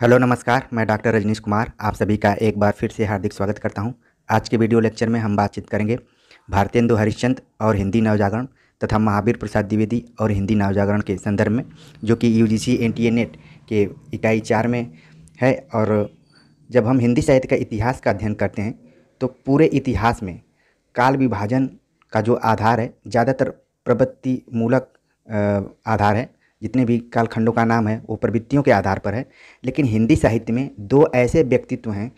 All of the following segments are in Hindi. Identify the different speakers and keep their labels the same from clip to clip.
Speaker 1: हेलो नमस्कार मैं डॉक्टर रजनीश कुमार आप सभी का एक बार फिर से हार्दिक स्वागत करता हूं आज के वीडियो लेक्चर में हम बातचीत करेंगे भारतेंदु हरिश्चंद्र और हिंदी नवजागरण तथा महावीर प्रसाद द्विवेदी और हिंदी नवजागरण के संदर्भ में जो कि U G C N T A NET के इकाई चार में है और जब हम हिंदी साहित्य का इतिहास का अध्ययन करते हैं तो पूरे इतिहास में काल विभाजन का जो आधार है ज़्यादातर प्रवृत्तिमूलक आधार है जितने भी कालखंडों का नाम है वो प्रवृत्तियों के आधार पर है लेकिन हिंदी साहित्य में दो ऐसे व्यक्तित्व हैं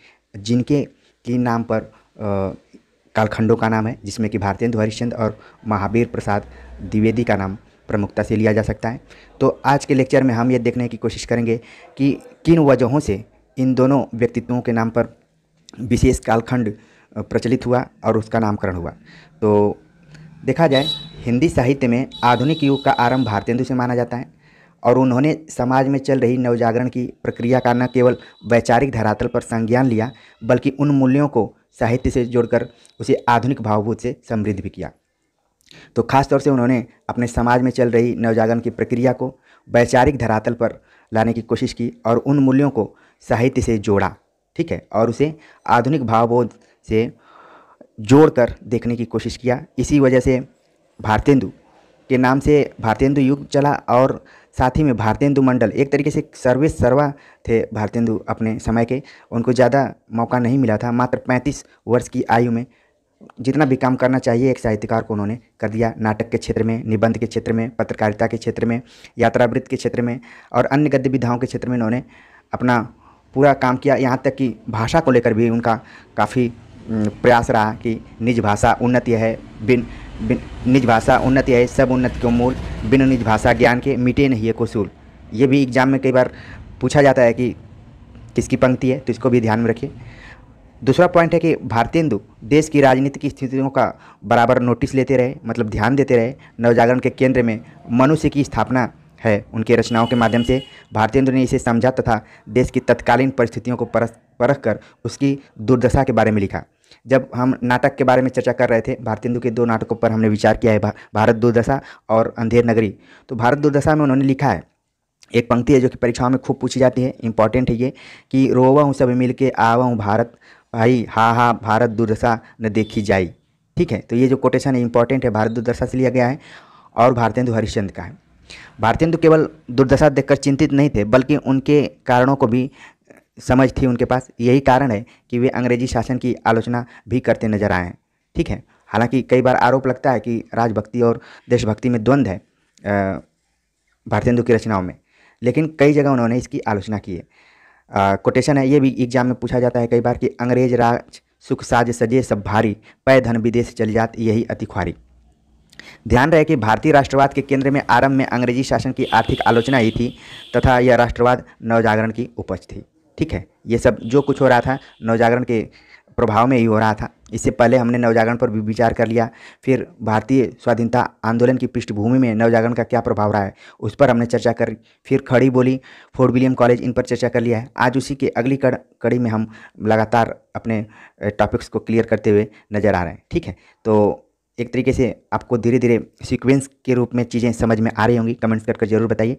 Speaker 1: जिनके की नाम पर कालखंडों का नाम है जिसमें कि भारतेंदु हरिश्चंद्र और महावीर प्रसाद द्विवेदी का नाम प्रमुखता से लिया जा सकता है तो आज के लेक्चर में हम ये देखने की कोशिश करेंगे कि किन वजहों से इन दोनों व्यक्तित्वों के नाम पर विशेष कालखंड प्रचलित हुआ और उसका नामकरण हुआ तो देखा जाए हिंदी साहित्य में आधुनिक युग का आरंभ भारतेंदु से माना जाता है और उन्होंने समाज में चल रही नवजागरण की प्रक्रिया का न केवल वैचारिक धरातल पर संज्ञान लिया बल्कि उन मूल्यों को साहित्य से जोड़कर उसे आधुनिक भावभूत से समृद्ध भी किया तो खासतौर से उन्होंने अपने समाज में चल रही नवजागरण की प्रक्रिया को वैचारिक धरातल पर लाने की कोशिश की और उन मूल्यों को साहित्य से जोड़ा ठीक है और उसे आधुनिक भावबोध से जोड़कर देखने की कोशिश किया इसी वजह से भारतेंदु के नाम से भारतेंदु युग चला और साथ ही में भारतेंदु मंडल एक तरीके से सर्वे सर्वा थे भारतेंदु अपने समय के उनको ज़्यादा मौका नहीं मिला था मात्र पैंतीस वर्ष की आयु में जितना भी काम करना चाहिए एक साहित्यकार को उन्होंने कर दिया नाटक के क्षेत्र में निबंध के क्षेत्र में पत्रकारिता के क्षेत्र में यात्रावृत्त के क्षेत्र में और अन्य गद्य विधाओं के क्षेत्र में उन्होंने अपना पूरा काम किया यहाँ तक कि भाषा को लेकर भी उनका काफ़ी प्रयास रहा कि निज भाषा उन्नति है बिन निज भाषा उन्नति है सब उन्नति को मूल बिन निज भाषा ज्ञान के मिटे नहीं है कसूल ये भी एग्ज़ाम में कई बार पूछा जाता है कि किसकी पंक्ति है तो इसको भी ध्यान में रखिए दूसरा पॉइंट है कि भारतेंदु देश की राजनीतिक स्थितियों का बराबर नोटिस लेते रहे मतलब ध्यान देते रहे नवजागरण के केंद्र में मनुष्य की स्थापना है उनके रचनाओं के माध्यम से भारतेंदु ने इसे समझा तथा देश की तत्कालीन परिस्थितियों को परख कर उसकी दुर्दशा के बारे में लिखा जब हम नाटक के बारे में चर्चा कर रहे थे भारतेंदु के दो नाटकों पर हमने विचार किया है भारत दुर्दशा और अंधेर नगरी तो भारत दुर्दशा में उन्होंने लिखा है एक पंक्ति है जो कि परीक्षाओं में खूब पूछी जाती है इंपॉर्टेंट है ये कि रोवा हूँ सब मिल के आवा हूँ भारत भाई हा हा भारत दुर्दशा न देखी जाई ठीक है तो ये जो कोटेशन है इंपॉर्टेंट है भारत दुर्दशा से लिया गया है और भारतेंदु हरिश्चंद का है भारतेंदु केवल दुर्दशा देखकर चिंतित नहीं थे बल्कि उनके कारणों को भी समझ थी उनके पास यही कारण है कि वे अंग्रेजी शासन की आलोचना भी करते नजर आए ठीक है हालांकि कई बार आरोप लगता है कि राजभक्ति और देशभक्ति में द्वंद्व है भारतेंदु की रचनाओं में लेकिन कई जगह उन्होंने इसकी आलोचना की है कोटेशन है ये भी एग्जाम में पूछा जाता है कई बार कि अंग्रेज राज सुख साज सजे सब भारी पै धन विदेश चल जात यही अति ख्वारी ध्यान रहे कि भारतीय राष्ट्रवाद के केंद्र में आरंभ में अंग्रेजी शासन की आर्थिक आलोचना ही थी तथा यह राष्ट्रवाद नवजागरण की उपज थी ठीक है ये सब जो कुछ हो रहा था नवजागरण के प्रभाव में ही हो रहा था इससे पहले हमने नवजागरण पर भी विचार कर लिया फिर भारतीय स्वाधीनता आंदोलन की पृष्ठभूमि में नवजागरण का क्या प्रभाव रहा है उस पर हमने चर्चा कर फिर खड़ी बोली फोर्ट विलियम कॉलेज इन पर चर्चा कर लिया है आज उसी के अगली कड़, कड़ी में हम लगातार अपने टॉपिक्स को क्लियर करते हुए नज़र आ रहे हैं ठीक है तो एक तरीके से आपको धीरे धीरे सिक्वेंस के रूप में चीज़ें समझ में आ रही होंगी कमेंट्स करके जरूर बताइए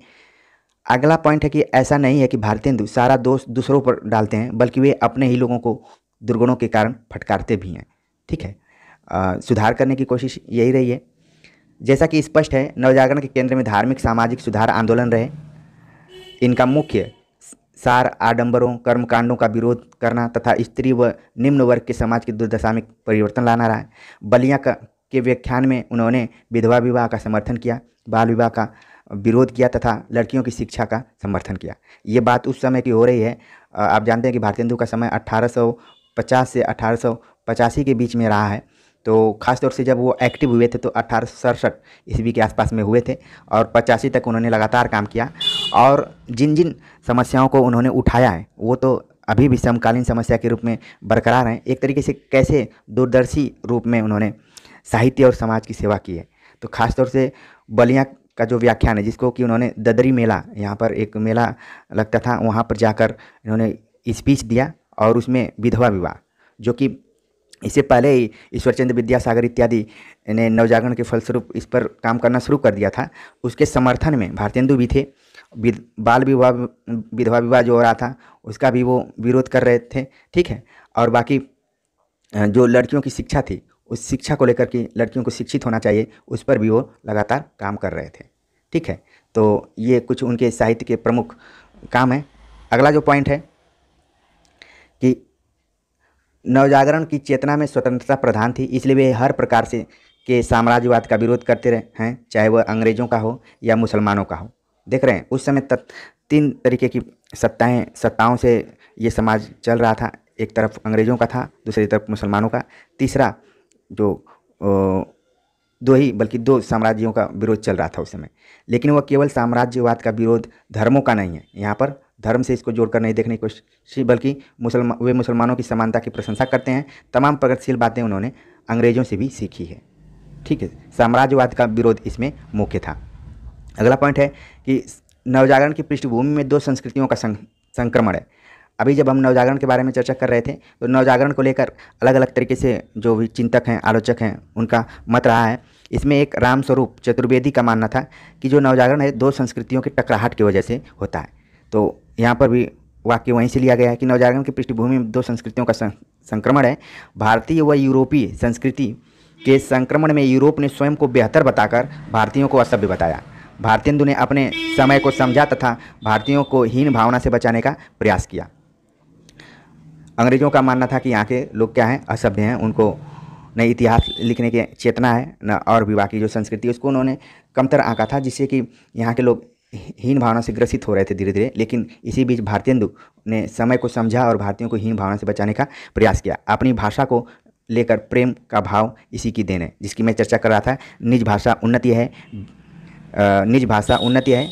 Speaker 1: अगला पॉइंट है कि ऐसा नहीं है कि भारतीय हिंदू सारा दोष दूसरों पर डालते हैं बल्कि वे अपने ही लोगों को दुर्गुणों के कारण फटकारते भी हैं ठीक है आ, सुधार करने की कोशिश यही रही है जैसा कि स्पष्ट है नवजागरण के केंद्र में धार्मिक सामाजिक सुधार आंदोलन रहे इनका मुख्य सार आडंबरों कर्मकांडों का विरोध करना तथा स्त्री व निम्न वर्ग के समाज की दुर्दशा में परिवर्तन लाना रहा है बलिया का के व्याख्यान में उन्होंने विधवा विवाह का समर्थन किया बाल विवाह का विरोध किया तथा लड़कियों की शिक्षा का समर्थन किया ये बात उस समय की हो रही है आप जानते हैं कि भारतेंदु का समय 1850 से अठारह के बीच में रहा है तो खास तौर से जब वो एक्टिव हुए थे तो अठारह ईस्वी के आसपास में हुए थे और पचासी तक उन्होंने लगातार काम किया और जिन जिन समस्याओं को उन्होंने उठाया है वो तो अभी भी समकालीन समस्या के रूप में बरकरार हैं एक तरीके से कैसे दूरदर्शी रूप में उन्होंने साहित्य और समाज की सेवा की है तो खासतौर से बलिया का जो व्याख्यान है जिसको कि उन्होंने ददरी मेला यहाँ पर एक मेला लगता था वहाँ पर जाकर इन्होंने स्पीच दिया और उसमें विधवा विवाह जो कि इससे पहले ही ईश्वरचंद्र विद्यासागर इत्यादि ने नवजागरण के फलस्वरूप इस पर काम करना शुरू कर दिया था उसके समर्थन में भारतेंदु भी थे बाल विवाह विधवा विवाह जो हो रहा था उसका भी वो विरोध कर रहे थे ठीक है और बाकी जो लड़कियों की शिक्षा थी उस शिक्षा को लेकर के लड़कियों को शिक्षित होना चाहिए उस पर भी वो लगातार काम कर रहे थे ठीक है तो ये कुछ उनके साहित्य के प्रमुख काम है अगला जो पॉइंट है कि नवजागरण की चेतना में स्वतंत्रता प्रधान थी इसलिए वे हर प्रकार से के साम्राज्यवाद का विरोध करते रहे हैं चाहे वह अंग्रेज़ों का हो या मुसलमानों का हो देख रहे हैं उस समय तक तीन तरीके की सत्ताएं सत्ताओं से ये समाज चल रहा था एक तरफ अंग्रेज़ों का था दूसरी तरफ मुसलमानों का तीसरा जो ओ, दो ही बल्कि दो साम्राज्यों का विरोध चल रहा था उस समय लेकिन वह केवल साम्राज्यवाद का विरोध धर्मों का नहीं है यहाँ पर धर्म से इसको जोड़कर नहीं देखने की कोशिश बल्कि मुसलमान वे मुसलमानों की समानता की प्रशंसा करते हैं तमाम प्रगतिशील बातें उन्होंने अंग्रेजों से भी सीखी है ठीक है साम्राज्यवाद का विरोध इसमें मुख्य था अगला पॉइंट है कि नवजागरण की पृष्ठभूमि में दो संस्कृतियों का संक्रमण है अभी जब हम नवजागरण के बारे में चर्चा कर रहे थे तो नवजागरण को लेकर अलग अलग तरीके से जो भी चिंतक हैं आलोचक हैं उनका मत रहा है इसमें एक रामस्वरूप चतुर्वेदी का मानना था कि जो नवजागरण है दो संस्कृतियों के टकराहट की वजह से होता है तो यहाँ पर भी वाक्य वहीं से लिया गया है कि नवजागरण की पृष्ठभूमि में दो संस्कृतियों का संक्रमण है भारतीय व यूरोपीय संस्कृति के संक्रमण में यूरोप ने स्वयं को बेहतर बताकर भारतीयों को असभ्य बताया भारतीय ने अपने समय को समझा तथा भारतीयों को हीन भावना से बचाने का प्रयास किया अंग्रेज़ों का मानना था कि यहाँ के लोग क्या हैं असभ्य हैं उनको न इतिहास लिखने की चेतना है न और भी बाकी जो संस्कृति है उसको उन्होंने कमतर आंका था जिससे कि यहाँ के लोग हीन भावना से ग्रसित हो रहे थे धीरे धीरे लेकिन इसी बीच भारतेंदु ने समय को समझा और भारतीयों को हीन भावना से बचाने का प्रयास किया अपनी भाषा को लेकर प्रेम का भाव इसी की देन है जिसकी मैं चर्चा कर रहा था निज भाषा उन्नति है निज भाषा उन्नति है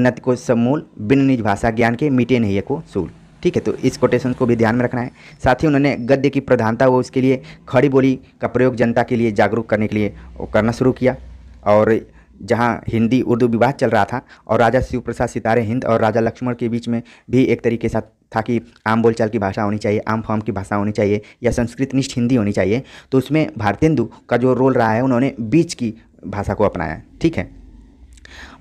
Speaker 1: उन्नति को समूल बिन निज भाषा ज्ञान के मिटे नहीं है को सूल ठीक है तो इस कोटेशन को भी ध्यान में रखना है साथ ही उन्होंने गद्य की प्रधानता व उसके लिए खड़ी बोली का प्रयोग जनता के लिए जागरूक करने के लिए करना शुरू किया और जहाँ हिंदी उर्दू विवाद चल रहा था और राजा शिवप्रसाद सितारे हिंद और राजा लक्ष्मण के बीच में भी एक तरीके साथ था कि आम बोलचाल की भाषा होनी चाहिए आम फॉर्म की भाषा होनी चाहिए या संस्कृत निष्ठ हिंदी होनी चाहिए तो उसमें भारतेंदु का जो रोल रहा है उन्होंने बीच की भाषा को अपनाया ठीक है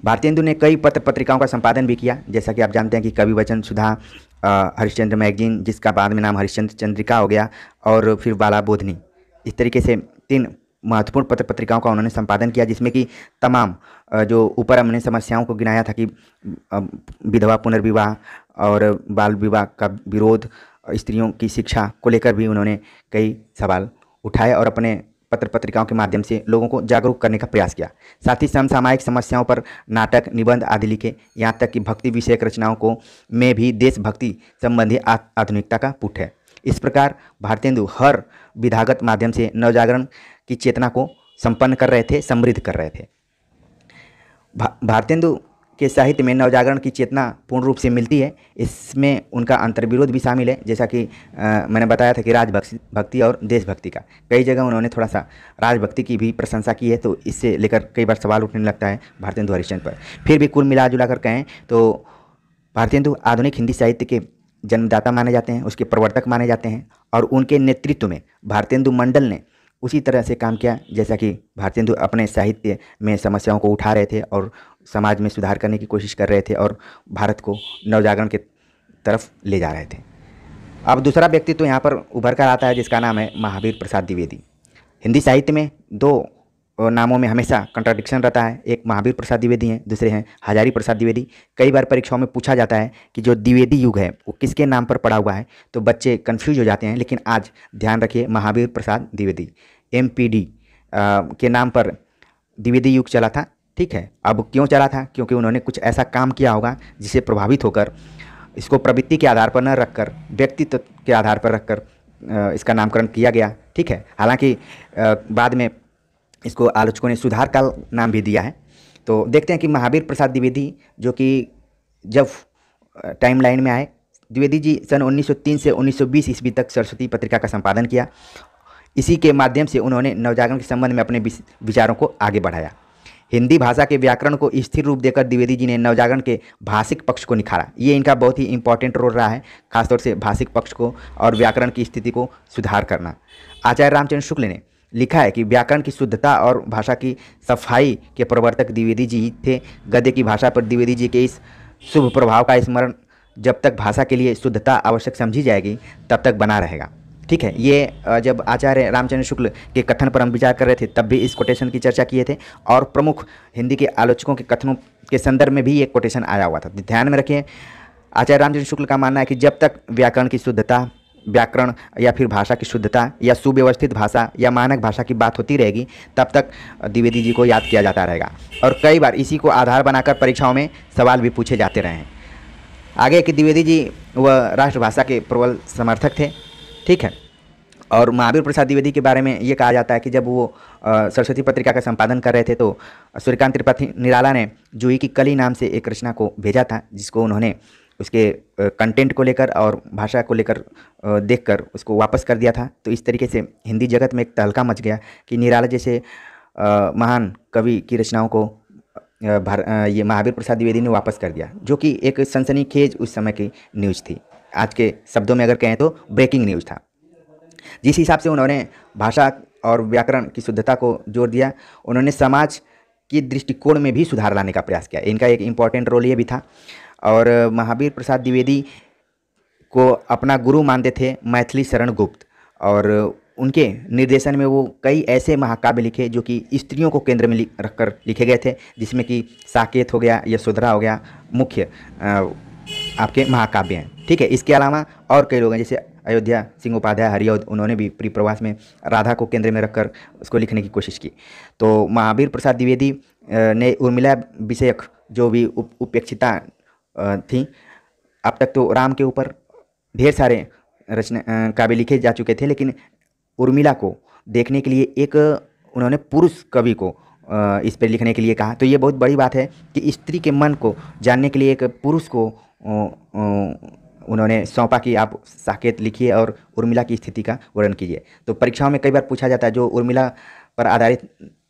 Speaker 1: भारतेंदु ने कई पत्र पत्रिकाओं का संपादन भी किया जैसा कि आप जानते हैं कि कवि वचन सुधा हरिश्चंद्र मैगजीन जिसका बाद में नाम हरिश्चंद्र चंद्रिका हो गया और फिर बाला बोधनी इस तरीके से तीन महत्वपूर्ण पत्र पत्रिकाओं का उन्होंने संपादन किया जिसमें कि तमाम जो ऊपर हमने समस्याओं को गिनाया था कि विधवा पुनर्विवाह और बाल विवाह का विरोध स्त्रियों की शिक्षा को लेकर भी उन्होंने कई सवाल उठाए और अपने पत्र पत्रिकाओं के माध्यम से लोगों को जागरूक करने का प्रयास किया साथ ही समसामायिक समस्याओं पर नाटक निबंध आदि लिखे यहाँ तक कि भक्ति विषयक रचनाओं को में भी देशभक्ति संबंधी आधुनिकता का पुट है इस प्रकार भारतेंदु हर विधागत माध्यम से नवजागरण की चेतना को संपन्न कर रहे थे समृद्ध कर रहे थे भा, भारतेंदु के साहित्य में नवजागरण की चेतना पूर्ण रूप से मिलती है इसमें उनका अंतर्विरोध भी शामिल है जैसा कि आ, मैंने बताया था कि राजभक्ति भक्ति और देशभक्ति का कई जगह उन्होंने थोड़ा सा राजभक्ति की भी प्रशंसा की है तो इससे लेकर कई बार सवाल उठने लगता है भारतेंदु हरिश्चंद्र पर फिर भी कुल मिला जुला कर कहें तो भारतेंदु आधुनिक हिंदी साहित्य के जन्मदाता माने जाते हैं उसके प्रवर्तक माने जाते हैं और उनके नेतृत्व में भारतेंदु मंडल ने उसी तरह से काम किया जैसा कि भारतेंदु अपने साहित्य में समस्याओं को उठा रहे थे और समाज में सुधार करने की कोशिश कर रहे थे और भारत को नवजागरण के तरफ ले जा रहे थे अब दूसरा व्यक्ति तो यहाँ पर उभर कर आता है जिसका नाम है महावीर प्रसाद द्विवेदी हिंदी साहित्य में दो नामों में हमेशा कंट्राडिक्शन रहता है एक महावीर प्रसाद द्विवेदी हैं दूसरे हैं हजारी प्रसाद द्विवेदी कई बार परीक्षाओं में पूछा जाता है कि जो द्विवेदी युग है वो किसके नाम पर पड़ा हुआ है तो बच्चे कन्फ्यूज हो जाते हैं लेकिन आज ध्यान रखिए महावीर प्रसाद द्विवेदी एम के नाम पर द्विवेदी युग चला था ठीक है अब क्यों चला था क्योंकि उन्होंने कुछ ऐसा काम किया होगा जिसे प्रभावित होकर इसको प्रवृत्ति के आधार पर न रखकर व्यक्तित्व के आधार पर रखकर इसका नामकरण किया गया ठीक है हालांकि बाद में इसको आलोचकों ने सुधार का नाम भी दिया है तो देखते हैं कि महावीर प्रसाद द्विवेदी जो कि जब लाइन में आए द्विवेदी जी सन 1903 से 1920 ईस्वी तक सरस्वती पत्रिका का संपादन किया इसी के माध्यम से उन्होंने नवजागरण के संबंध में अपने विचारों को आगे बढ़ाया हिंदी भाषा के व्याकरण को स्थिर रूप देकर द्विवेदी जी ने नवजागरण के भाषिक पक्ष को निखारा ये इनका बहुत ही इंपॉर्टेंट रोल रहा है खासतौर से भाषिक पक्ष को और व्याकरण की स्थिति को सुधार करना आचार्य रामचंद्र शुक्ल ने लिखा है कि व्याकरण की शुद्धता और भाषा की सफाई के प्रवर्तक द्विवेदी जी थे गद्य की भाषा पर द्विवेदी जी के इस शुभ प्रभाव का स्मरण जब तक भाषा के लिए शुद्धता आवश्यक समझी जाएगी तब तक बना रहेगा ठीक है ये जब आचार्य रामचंद्र शुक्ल के कथन पर हम विचार कर रहे थे तब भी इस कोटेशन की चर्चा किए थे और प्रमुख हिंदी के आलोचकों के कथनों के संदर्भ में भी ये कोटेशन आया हुआ था ध्यान में रखिए आचार्य रामचंद्र शुक्ल का मानना है कि जब तक व्याकरण की शुद्धता व्याकरण या फिर भाषा की शुद्धता या सुव्यवस्थित भाषा या मानक भाषा की बात होती रहेगी तब तक द्विवेदी जी को याद किया जाता रहेगा और कई बार इसी को आधार बनाकर परीक्षाओं में सवाल भी पूछे जाते रहे हैं आगे कि द्विवेदी जी वह राष्ट्रभाषा के प्रबल समर्थक थे ठीक है और महावीर प्रसाद द्विवेदी के बारे में ये कहा जाता है कि जब वो सरस्वती पत्रिका का संपादन कर रहे थे तो सूर्यकांत त्रिपाठी निराला ने जूही की कली नाम से एक रचना को भेजा था जिसको उन्होंने उसके कंटेंट को लेकर और भाषा को लेकर देखकर उसको वापस कर दिया था तो इस तरीके से हिंदी जगत में एक तहलका मच गया कि निराला जैसे महान कवि की रचनाओं को भार ये महावीर प्रसाद द्विवेदी ने वापस कर दिया जो कि एक सनसनीखेज उस समय की न्यूज़ थी आज के शब्दों में अगर कहें तो ब्रेकिंग न्यूज़ था जिस हिसाब से उन्होंने भाषा और व्याकरण की शुद्धता को जोर दिया उन्होंने समाज के दृष्टिकोण में भी सुधार लाने का प्रयास किया इनका एक इम्पॉर्टेंट रोल ये भी था और महावीर प्रसाद द्विवेदी को अपना गुरु मानते थे मैथिली शरण गुप्त और उनके निर्देशन में वो कई ऐसे महाकाव्य लिखे जो कि स्त्रियों को केंद्र में रखकर लिखे गए थे जिसमें कि साकेत हो गया यशोधरा हो गया मुख्य आपके महाकाव्य हैं ठीक है इसके अलावा और कई लोग हैं जैसे अयोध्या सिंह उपाध्याय हरिऔध उन्होंने भी प्रीप्रवास में राधा को केंद्र में रखकर उसको लिखने की कोशिश की तो महावीर प्रसाद द्विवेदी ने उर्मिला विषयक जो भी उप, उपेक्षिता थी अब तक तो राम के ऊपर ढेर सारे रचना काव्य लिखे जा चुके थे लेकिन उर्मिला को देखने के लिए एक उन्होंने पुरुष कवि को इस पर लिखने के लिए कहा तो ये बहुत बड़ी बात है कि स्त्री के मन को जानने के लिए एक पुरुष को उन्होंने सौंपा कि आप साकेत लिखिए और उर्मिला की स्थिति का वर्णन कीजिए तो परीक्षाओं में कई बार पूछा जाता है जो उर्मिला पर आधारित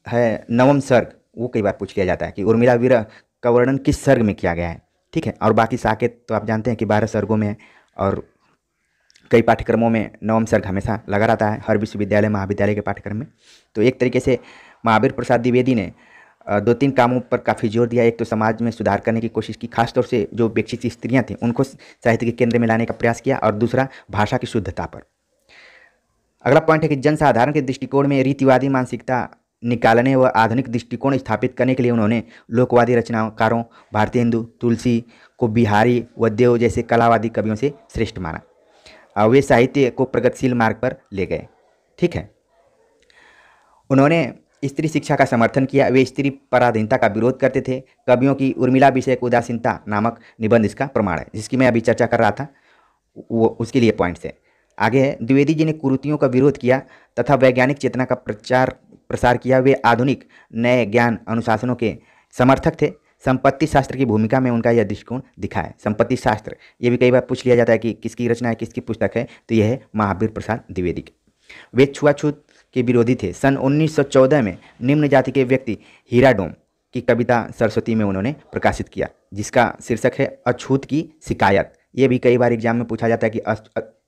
Speaker 1: है नवम सर्ग वो कई बार पूछ लिया जाता है कि उर्मिला वीर का वर्णन किस सर्ग में किया गया है ठीक है और बाकी साकेत तो आप जानते हैं कि बारह सर्गों में और कई पाठ्यक्रमों में नवम सर्ग हमेशा लगा रहता है हर विश्वविद्यालय महाविद्यालय के पाठ्यक्रम में तो एक तरीके से महावीर प्रसाद द्विवेदी ने दो तीन कामों पर काफ़ी जोर दिया एक तो समाज में सुधार करने की कोशिश की खासतौर से जो विकसित स्त्रियाँ थीं उनको साहित्य के केंद्र में लाने का प्रयास किया और दूसरा भाषा की शुद्धता पर अगला पॉइंट है कि जनसाधारण के दृष्टिकोण में रीतिवादी मानसिकता निकालने व आधुनिक दृष्टिकोण स्थापित करने के लिए उन्होंने लोकवादी रचनाकारों भारतीय हिंदू तुलसी को बिहारी व देव जैसे कलावादी कवियों से श्रेष्ठ माना और वे साहित्य को प्रगतिशील मार्ग पर ले गए ठीक है उन्होंने स्त्री शिक्षा का समर्थन किया वे स्त्री पराधीनता का विरोध करते थे कवियों की उर्मिला विषय उदासीनता नामक निबंध इसका प्रमाण है जिसकी मैं अभी चर्चा कर रहा था वो उसके लिए पॉइंट्स है आगे है द्विवेदी जी ने कुरुतियों का विरोध किया तथा वैज्ञानिक चेतना का प्रचार प्रसार किया वे आधुनिक नए ज्ञान अनुशासनों के समर्थक थे संपत्ति शास्त्र की भूमिका में उनका यह दृष्टिकोण दिखा है संपत्ति शास्त्र ये भी कई बार पूछ लिया जाता है कि किसकी रचना है किसकी पुस्तक है तो यह है महावीर प्रसाद द्विवेदी वे छुआछूत के विरोधी थे सन 1914 में निम्न जाति के व्यक्ति हीराडोम की कविता सरस्वती में उन्होंने प्रकाशित किया जिसका शीर्षक है अछूत की शिकायत ये भी कई बार एग्जाम में पूछा जाता है कि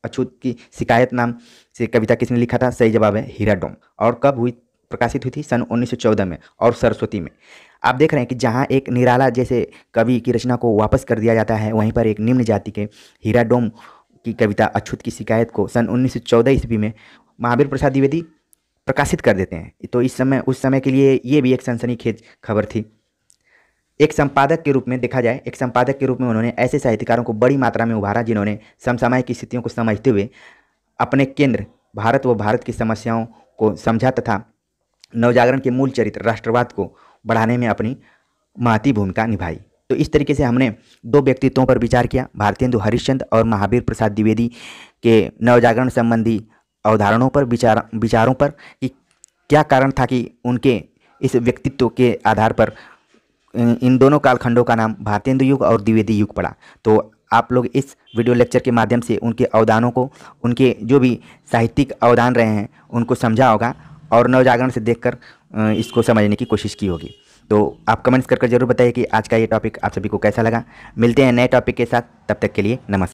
Speaker 1: अछूत की शिकायत नाम से कविता किसने लिखा था सही जवाब है हीराडोम और कब हुई प्रकाशित हुई थी सन 1914 में और सरस्वती में आप देख रहे हैं कि जहाँ एक निराला जैसे कवि की रचना को वापस कर दिया जाता है वहीं पर एक निम्न जाति के हीराडोम की कविता अछूत की शिकायत को सन 1914 ईस्वी में महावीर प्रसाद द्विवेदी प्रकाशित कर देते हैं तो इस समय उस समय के लिए ये भी एक सनसनी खबर थी एक संपादक के रूप में देखा जाए एक संपादक के रूप में उन्होंने ऐसे साहित्यकारों को बड़ी मात्रा में उभारा जिन्होंने समसामयिक की स्थितियों को समझते हुए अपने केंद्र भारत व भारत की समस्याओं को समझा तथा नवजागरण के मूल चरित्र राष्ट्रवाद को बढ़ाने में अपनी महती भूमिका निभाई तो इस तरीके से हमने दो व्यक्तित्वों पर विचार किया भारतेंदु हरिश्चंद्र और महावीर प्रसाद द्विवेदी के नवजागरण संबंधी अवधारणों पर विचार विचारों पर कि क्या कारण था कि उनके इस व्यक्तित्व के आधार पर इन दोनों कालखंडों का नाम भारतेंदु युग और द्विवेदी युग पड़ा तो आप लोग इस वीडियो लेक्चर के माध्यम से उनके अवदानों को उनके जो भी साहित्यिक अवदान रहे हैं उनको समझा होगा और नवजागरण से देखकर इसको समझने की कोशिश की होगी तो आप कमेंट्स करके जरूर बताइए कि आज का ये टॉपिक आप सभी को कैसा लगा मिलते हैं नए टॉपिक के साथ तब तक के लिए नमस्कार